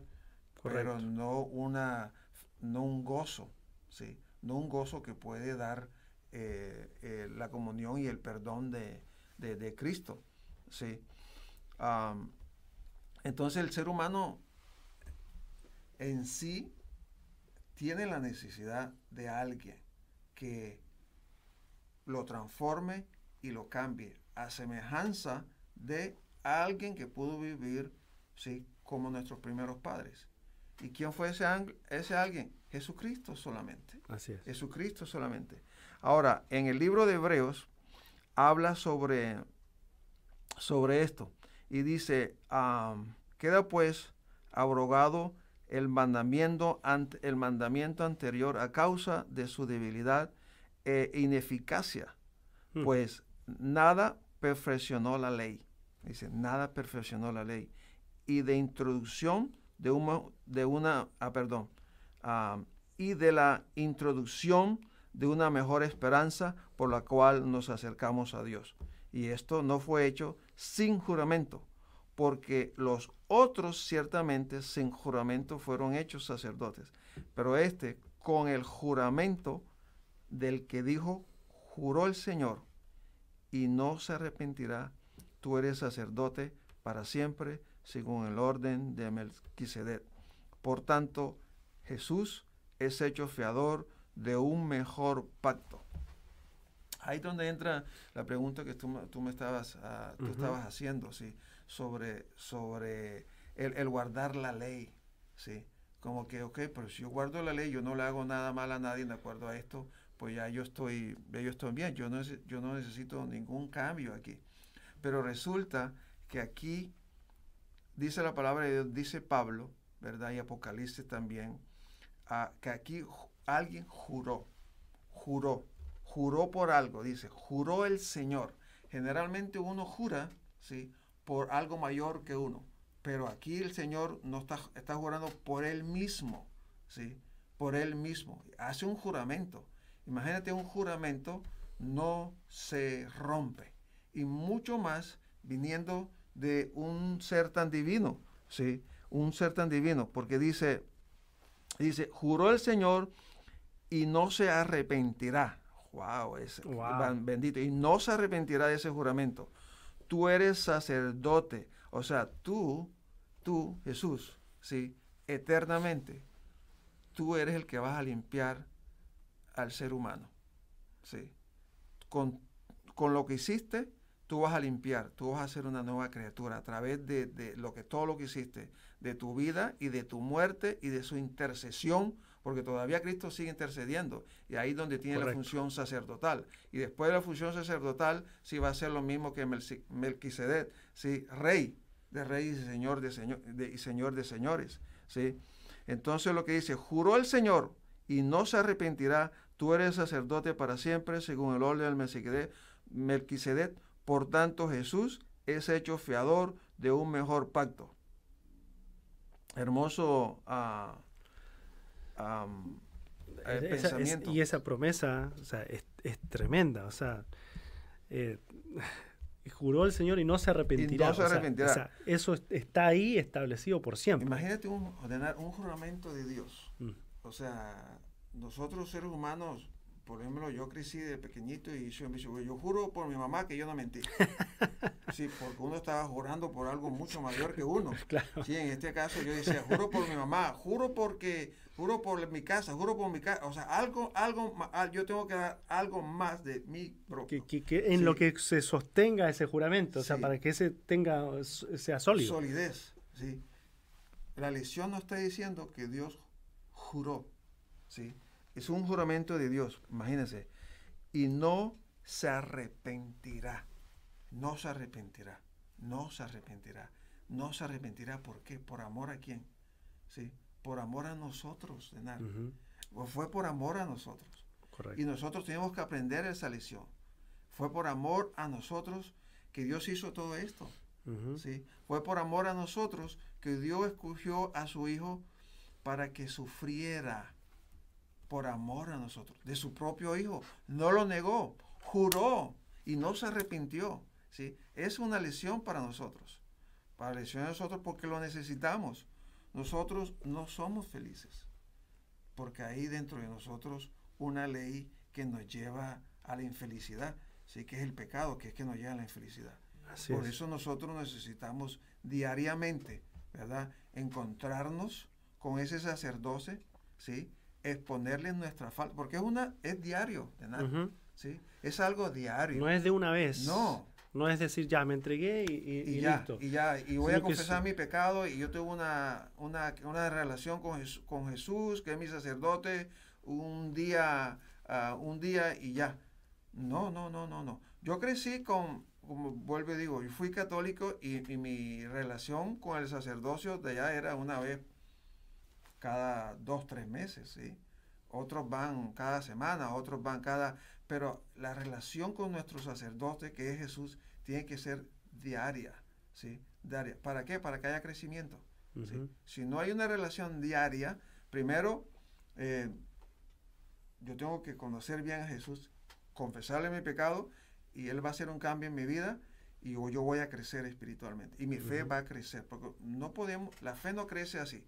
pero no una no un gozo, ¿sí? no un gozo que puede dar eh, eh, la comunión y el perdón de, Cristo. ¿sí? entonces el ser humano en sí tiene la necesidad de alguien que lo transforme y lo cambie a semejanza de alguien que pudo vivir ¿sí? como nuestros primeros padres. ¿Y quién fue ese, alguien? Jesucristo solamente. Así es. Jesucristo solamente. Ahora, en el libro de Hebreos habla sobre, sobre esto y dice, queda pues abrogado el mandamiento, ante, el mandamiento anterior a causa de su debilidad e ineficacia, hmm. pues nada perfeccionó la ley. Dice, nada perfeccionó la ley. Y de introducción de, una, de ah, una perdón, ah, y de la introducción de una mejor esperanza por la cual nos acercamos a Dios. Y esto no fue hecho sin juramento, porque los otros ciertamente sin juramento fueron hechos sacerdotes, pero este con el juramento del que dijo, juró el Señor, y no se arrepentirá, tú eres sacerdote para siempre según el orden de Melquisedec. Por tanto, Jesús es hecho fiador de un mejor pacto. Ahí es donde entra la pregunta que tú, me estabas, ah, estabas haciendo, ¿sí? sobre, sobre el, guardar la ley. ¿sí? Como que, ok, pero si yo guardo la ley, yo no le hago nada mal a nadie de acuerdo a esto, pues ya yo estoy, yo bien, yo no, yo no necesito ningún cambio aquí. Pero resulta que aquí dice la palabra de Dios, dice Pablo, ¿verdad? Y Apocalipsis también, ah, que aquí alguien juró, juró, juró por algo, dice, juró el Señor. Generalmente uno jura, ¿sí? Por algo mayor que uno. Pero aquí el Señor no está, está jurando por Él mismo, ¿sí? Por Él mismo. Hace un juramento. Imagínate un juramento no se rompe. Y mucho más viniendo de un ser tan divino, ¿sí? Un ser tan divino, porque dice, dice, juró el Señor y no se arrepentirá. Wow, es bendito. Y no se arrepentirá de ese juramento. Tú eres sacerdote. O sea, tú, tú, Jesús, ¿sí? Eternamente, tú eres el que vas a limpiar al ser humano. ¿sí? Con, con lo que hiciste, tú vas a limpiar, tú vas a ser una nueva criatura a través de, lo que todo lo que hiciste, de tu vida y de tu muerte y de su intercesión, porque todavía Cristo sigue intercediendo y ahí es donde tiene la función sacerdotal. Y después de la función sacerdotal, sí va a ser lo mismo que Melquisedec, sí, rey de reyes y señor de, y señor de señores, sí. Entonces lo que dice, juró el Señor y no se arrepentirá, tú eres sacerdote para siempre según el orden del Melquisedec por tanto, Jesús es hecho fiador de un mejor pacto. Hermoso ah, y esa promesa es, tremenda. O sea, eh, (laughs) juró el Señor y no se arrepentirá. eso está ahí establecido por siempre. Imagínate un, un juramento de Dios. Mm. O sea, nosotros seres humanos por ejemplo, yo crecí de pequeñito y yo juro por mi mamá que yo no mentí. (laughs) Sí, porque uno estaba jurando por algo mucho mayor que uno. (laughs) Sí, en este caso yo decía, juro por mi mamá, juro porque, juro por mi casa, juro por mi casa. O sea, algo, algo, yo tengo que dar algo más de mi propio. Que, en lo que se sostenga ese juramento, o sea, para que ese tenga, sea sólido. Solidez, sí. La lección no está diciendo que Dios juró, sí es un juramento de Dios, imagínense. Y no se arrepentirá. No se arrepentirá. No se arrepentirá. No se arrepentirá. ¿Por qué? ¿Por amor a quién? ¿Sí? Por amor a nosotros, de nada. Fue por amor a nosotros. Correcto. Y nosotros tenemos que aprender esa lección. Fue por amor a nosotros que Dios hizo todo esto. ¿sí? Fue por amor a nosotros que Dios escogió a su Hijo para que sufriera por amor a nosotros, de su propio Hijo. No lo negó, juró y no se arrepintió. ¿sí? Es una lesión para nosotros, para lesión a nosotros porque lo necesitamos. Nosotros no somos felices, porque hay dentro de nosotros una ley que nos lleva a la infelicidad, ¿sí? que es el pecado, que es que nos lleva a la infelicidad. por eso nosotros necesitamos diariamente, ¿verdad? Encontrarnos con ese sacerdote, ¿sí? exponerle nuestra falta, porque es una es diario, de nada, Es algo diario. No es de una vez. No. No es decir, ya me entregué y, ya, Y ya, y voy a confesar mi pecado y yo tuve una, una, relación con, Jesús, que es mi sacerdote, un día, ah, un día y ya. No, no, no, no, no. Yo crecí con, como vuelvo y digo, yo fui católico y, y mi relación con el sacerdocio de allá era una vez cada dos, tres meses, ¿sí? Otros van cada semana, otros van cada... Pero la relación con nuestro sacerdote, que es Jesús, tiene que ser diaria, ¿sí? Diaria. ¿Para qué? Para que haya crecimiento. Si no hay una relación diaria, primero, eh, yo tengo que conocer bien a Jesús, confesarle mi pecado y Él va a hacer un cambio en mi vida y yo voy a crecer espiritualmente y mi fe va a crecer, porque no podemos, la fe no crece así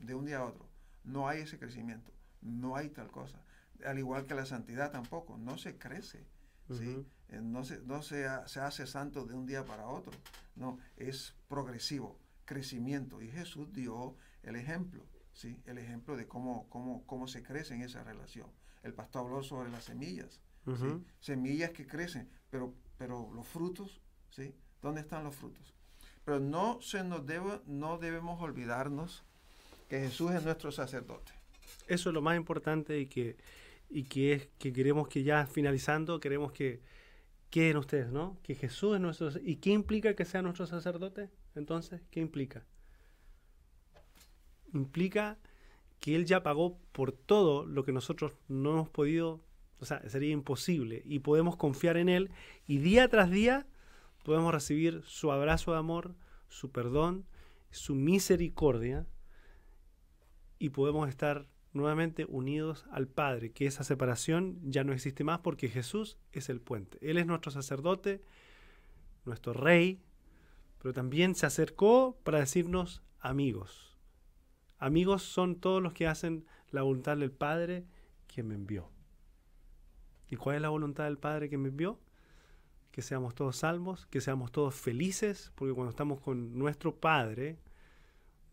de un día a otro. No hay ese crecimiento, no hay tal cosa. Al igual que la santidad tampoco, no se crece. ¿sí? Eh, no, se, no se, hace santo de un día para otro, no, es progresivo, crecimiento. Y Jesús dio el ejemplo, ¿sí? el ejemplo de cómo, cómo, se crece en esa relación. El pastor habló sobre las semillas, semillas que crecen, pero, pero los frutos, ¿sí? ¿dónde están los frutos? Pero no, se nos no debemos olvidarnos que Jesús es nuestro sacerdote. Eso es lo más importante y que, y que es que queremos que ya finalizando, queremos que queden ustedes, ¿no? Que Jesús es nuestro... ¿Y qué implica que sea nuestro sacerdote? Entonces, ¿qué implica? Implica que Él ya pagó por todo lo que nosotros no hemos podido, o sea, sería imposible, y podemos confiar en Él, y día tras día podemos recibir su abrazo de amor, su perdón, su misericordia, y podemos estar nuevamente unidos al Padre, que esa separación ya no existe más porque Jesús es el puente. Él es nuestro sacerdote, nuestro rey, pero también se acercó para decirnos amigos. Amigos son todos los que hacen la voluntad del Padre que me envió. ¿Y cuál es la voluntad del Padre que me envió? Que seamos todos salvos, que seamos todos felices, porque cuando estamos con nuestro Padre,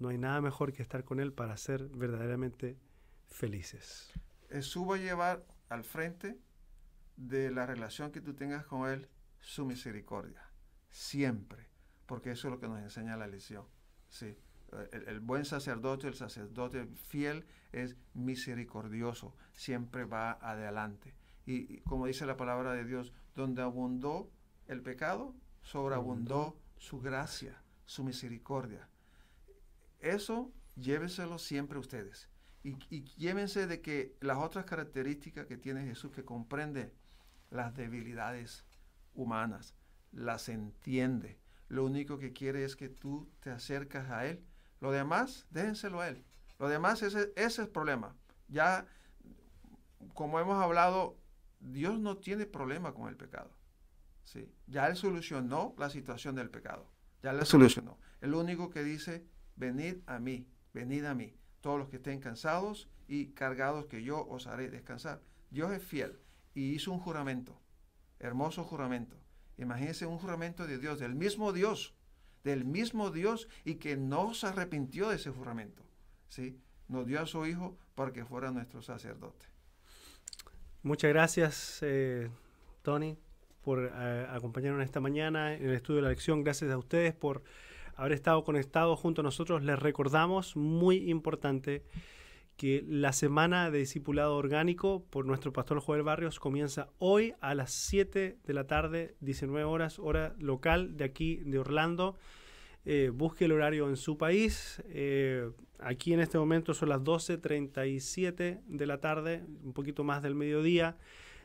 no hay nada mejor que estar con Él para ser verdaderamente felices. Jesús va a llevar al frente de la relación que tú tengas con Él su misericordia, siempre, porque eso es lo que nos enseña la lección. Sí. El, buen sacerdote, el sacerdote fiel es misericordioso, siempre va adelante. y, como dice la palabra de Dios, donde abundó el pecado, sobreabundó su gracia, su misericordia. Eso lléveselo siempre ustedes. Y, llévense de que las otras características que tiene Jesús, que comprende las debilidades humanas, las entiende. Lo único que quiere es que tú te acercas a Él. Lo demás, déjenselo a Él. Lo demás, ese, ese es el problema. Ya, como hemos hablado, Dios no tiene problema con el pecado. ¿sí? Ya Él solucionó la situación del pecado. Ya lo solucionó. El único que dice venid a mí, venid a mí, todos los que estén cansados y cargados, que yo os haré descansar. Dios es fiel y hizo un juramento, hermoso juramento. Imagínense un juramento de Dios, del mismo Dios, del mismo Dios y que no se arrepintió de ese juramento. ¿sí? Nos dio a su Hijo para que fuera nuestro sacerdote. Muchas gracias, eh, Tony, por eh, acompañarnos esta mañana en el estudio de la lección. Gracias a ustedes por haber estado conectado junto a nosotros. Les recordamos, muy importante, que la semana de discipulado orgánico por nuestro pastor Joel Barrios comienza hoy a las 7 de la tarde, 19 horas, hora local de aquí de Orlando. Eh, busque el horario en su país. Eh, aquí en este momento son las 12.37 de la tarde, un poquito más del mediodía.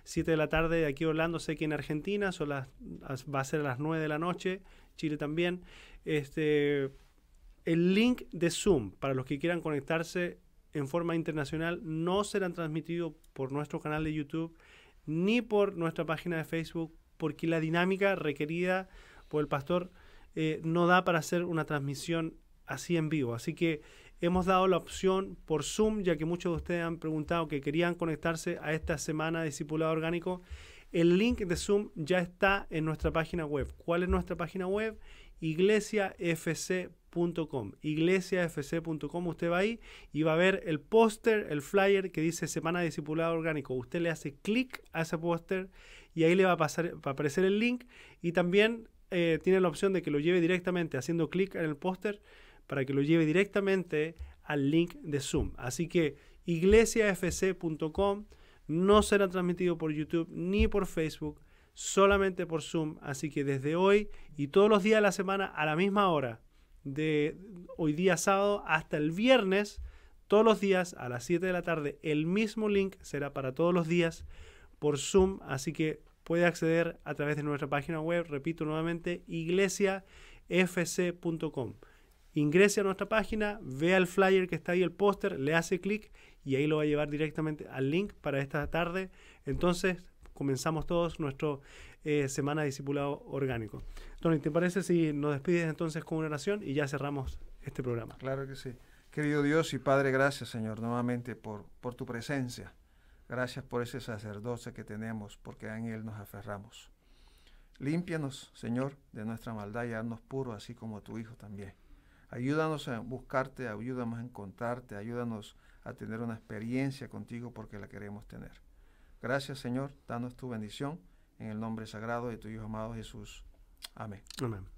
7 de la tarde de aquí Orlando, sé que en Argentina son las, va a ser las 9 de la noche Chile también. Este, el link de Zoom para los que quieran conectarse en forma internacional no será transmitido por nuestro canal de YouTube ni por nuestra página de Facebook porque la dinámica requerida por el pastor eh, no da para hacer una transmisión así en vivo. Así que hemos dado la opción por Zoom, ya que muchos de ustedes han preguntado que querían conectarse a esta semana de discipulado orgánico el link de Zoom ya está en nuestra página web. ¿Cuál es nuestra página web? iglesiafc.com. Iglesiafc.com, usted va ahí y va a ver el póster, el flyer que dice Semana de Orgánico. Usted le hace clic a ese póster y ahí le va a, pasar, va a aparecer el link y también eh, tiene la opción de que lo lleve directamente haciendo clic en el póster para que lo lleve directamente al link de Zoom. Así que iglesiafc.com no será transmitido por YouTube ni por Facebook, solamente por Zoom. Así que desde hoy y todos los días de la semana a la misma hora, de hoy día sábado hasta el viernes, todos los días a las 7 de la tarde, el mismo link será para todos los días por Zoom. Así que puede acceder a través de nuestra página web, repito nuevamente, iglesiafc.com. Ingrese a nuestra página, vea el flyer que está ahí, el póster, le hace clic y ahí lo va a llevar directamente al link para esta tarde. Entonces comenzamos todos nuestro eh, Semana de Discipulado Orgánico. Tony, ¿te parece si nos despides entonces con una oración y ya cerramos este programa? Claro que sí. Querido Dios y Padre, gracias Señor nuevamente por, por tu presencia. Gracias por ese sacerdocio que tenemos, porque en Él nos aferramos. Límpianos, Señor, de nuestra maldad y haznos puros, así como tu Hijo también. Ayúdanos a buscarte, ayúdanos a encontrarte, ayúdanos a tener una experiencia contigo porque la queremos tener. Gracias Señor, danos tu bendición en el nombre sagrado de tu Hijo amado Jesús. Amén. Amén.